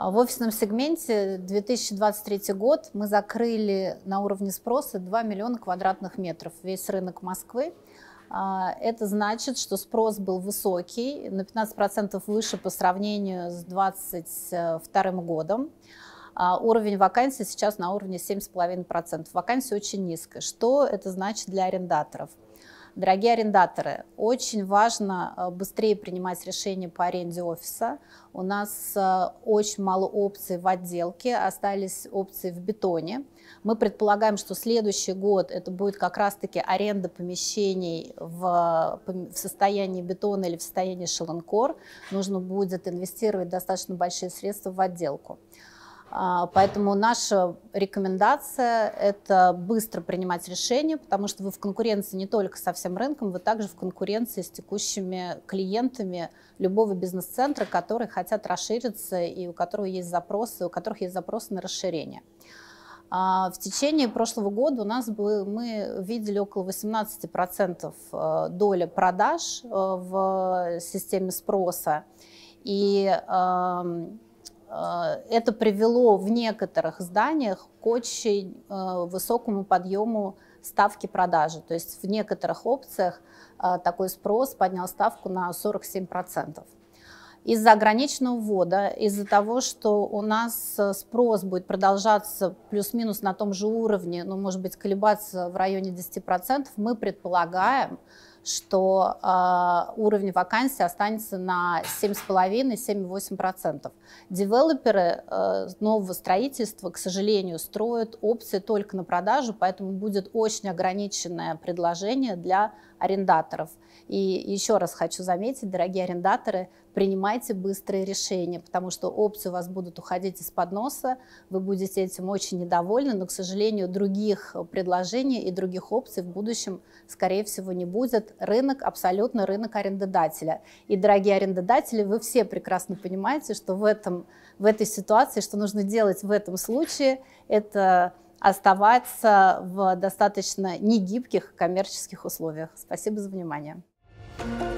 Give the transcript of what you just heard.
А в офисном сегменте 2023 год мы закрыли на уровне спроса 2 миллиона квадратных метров, весь рынок Москвы. А, это значит, что спрос был высокий, на 15% выше по сравнению с 2022 годом. А, уровень вакансий сейчас на уровне 7,5%. Вакансия очень низкая. Что это значит для арендаторов? Дорогие арендаторы, очень важно э, быстрее принимать решение по аренде офиса. У нас э, очень мало опций в отделке, остались опции в бетоне. Мы предполагаем, что следующий год это будет как раз-таки аренда помещений в, в состоянии бетона или в состоянии шелонкор. Нужно будет инвестировать достаточно большие средства в отделку. А, поэтому наша рекомендация – это быстро принимать решение, потому что вы в конкуренции не только со всем рынком, вы также в конкуренции с текущими клиентами любого бизнес-центра, которые хотят расшириться и у которых есть запросы, у которых есть запросы на расширение. А, в течение прошлого года у нас был, мы видели около 18% э, доля продаж э, в системе спроса. И эм, Э, это привело в некоторых зданиях к очень э, высокому подъему ставки продажи. То есть в некоторых опциях э, такой спрос поднял ставку на 47%. Из-за ограниченного ввода, из-за того, что у нас спрос будет продолжаться плюс-минус на том же уровне, ну, может быть, колебаться в районе 10%, мы предполагаем, что э, уровень вакансий останется на 7,5-7,8%. Девелоперы э, нового строительства, к сожалению, строят опции только на продажу, поэтому будет очень ограниченное предложение для арендаторов. И еще раз хочу заметить, дорогие арендаторы, принимайте быстрые решения, потому что опции у вас будут уходить из-под носа, вы будете этим очень недовольны, но, к сожалению, других предложений и других опций в будущем, скорее всего, не будет рынок, абсолютно рынок арендодателя. И, дорогие арендодатели, вы все прекрасно понимаете, что в, этом, в этой ситуации, что нужно делать в этом случае, это оставаться в достаточно негибких коммерческих условиях. Спасибо за внимание. thank you